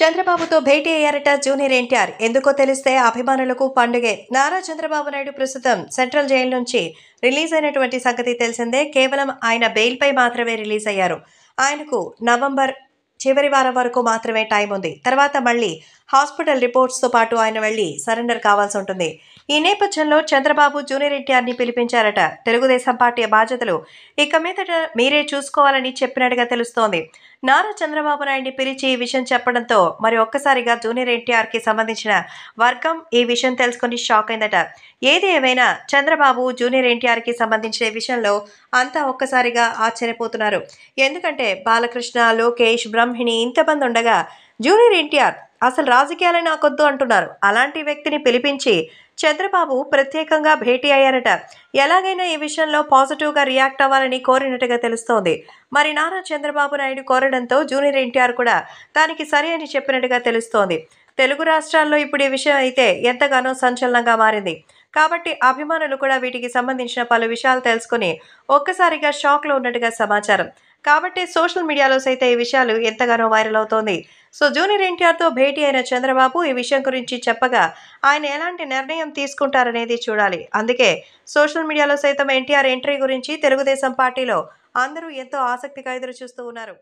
చంద్రబాబుతో భేటీ అయ్యారట జూనియర్ ఎన్టీఆర్ ఎందుకో తెలిస్తే అభిమానులకు పండుగే నారా చంద్రబాబు నాయుడు ప్రస్తుతం సెంట్రల్ జైలు నుంచి రిలీజ్ అయినటువంటి సంగతి తెలిసిందే కేవలం ఆయన బెయిల్పై మాత్రమే రిలీజ్ అయ్యారు ఆయనకు నవంబర్ చివరి వారం వరకు మాత్రమే టైం ఉంది తర్వాత మళ్ళీ హాస్పిటల్ రిపోర్ట్స్తో పాటు ఆయన వెళ్ళి సరెండర్ కావాల్సి ఉంటుంది ఈ నేపథ్యంలో చంద్రబాబు జూనియర్ ఎన్టీఆర్ని పిలిపించారట తెలుగుదేశం పార్టీ బాధ్యతలు ఇక మీదట మీరే చూసుకోవాలని చెప్పినట్టుగా తెలుస్తోంది నారా చంద్రబాబు నాయుడిని పిలిచి ఈ విషయం చెప్పడంతో మరి ఒక్కసారిగా జూనియర్ ఎన్టీఆర్కి సంబంధించిన వర్గం ఈ విషయం తెలుసుకుని షాక్ అయిందట ఏది ఏమైనా చంద్రబాబు జూనియర్ ఎన్టీఆర్కి సంబంధించిన విషయంలో అంతా ఒక్కసారిగా ఆశ్చర్యపోతున్నారు ఎందుకంటే బాలకృష్ణ లోకేష్ బ్రహ్మిణి ఇంతమంది ఉండగా జూనియర్ ఎన్టీఆర్ అసలు రాజకీయాలే నాకొద్దు అంటున్నారు అలాంటి వ్యక్తిని పిలిపించి చంద్రబాబు ప్రత్యేకంగా భేటీ అయ్యారట ఎలాగైనా ఈ విషయంలో పాజిటివ్గా రియాక్ట్ అవ్వాలని కోరినట్టుగా తెలుస్తోంది మరి నారా చంద్రబాబు నాయుడు కోరడంతో జూనియర్ ఎన్టీఆర్ కూడా దానికి సరే అని చెప్పినట్టుగా తెలుస్తోంది తెలుగు రాష్ట్రాల్లో ఇప్పుడు ఈ విషయం అయితే ఎంతగానో సంచలనంగా మారింది కాబట్టి అభిమానులు కూడా వీటికి సంబంధించిన పలు విషయాలు తెలుసుకుని ఒక్కసారిగా షాక్లో ఉన్నట్టుగా సమాచారం కాబట్టి సోషల్ మీడియాలో సైతం ఈ విషయాలు ఎంతగానో వైరల్ అవుతోంది సో జూనియర్ ఎన్టీఆర్తో భేటీ అయిన చంద్రబాబు ఈ విషయం గురించి చెప్పగా ఆయన ఎలాంటి నిర్ణయం తీసుకుంటారనేది చూడాలి అందుకే సోషల్ మీడియాలో సైతం ఎన్టీఆర్ ఎంట్రీ గురించి తెలుగుదేశం పార్టీలో అందరూ ఎంతో ఆసక్తిగా ఎదురు చూస్తూ ఉన్నారు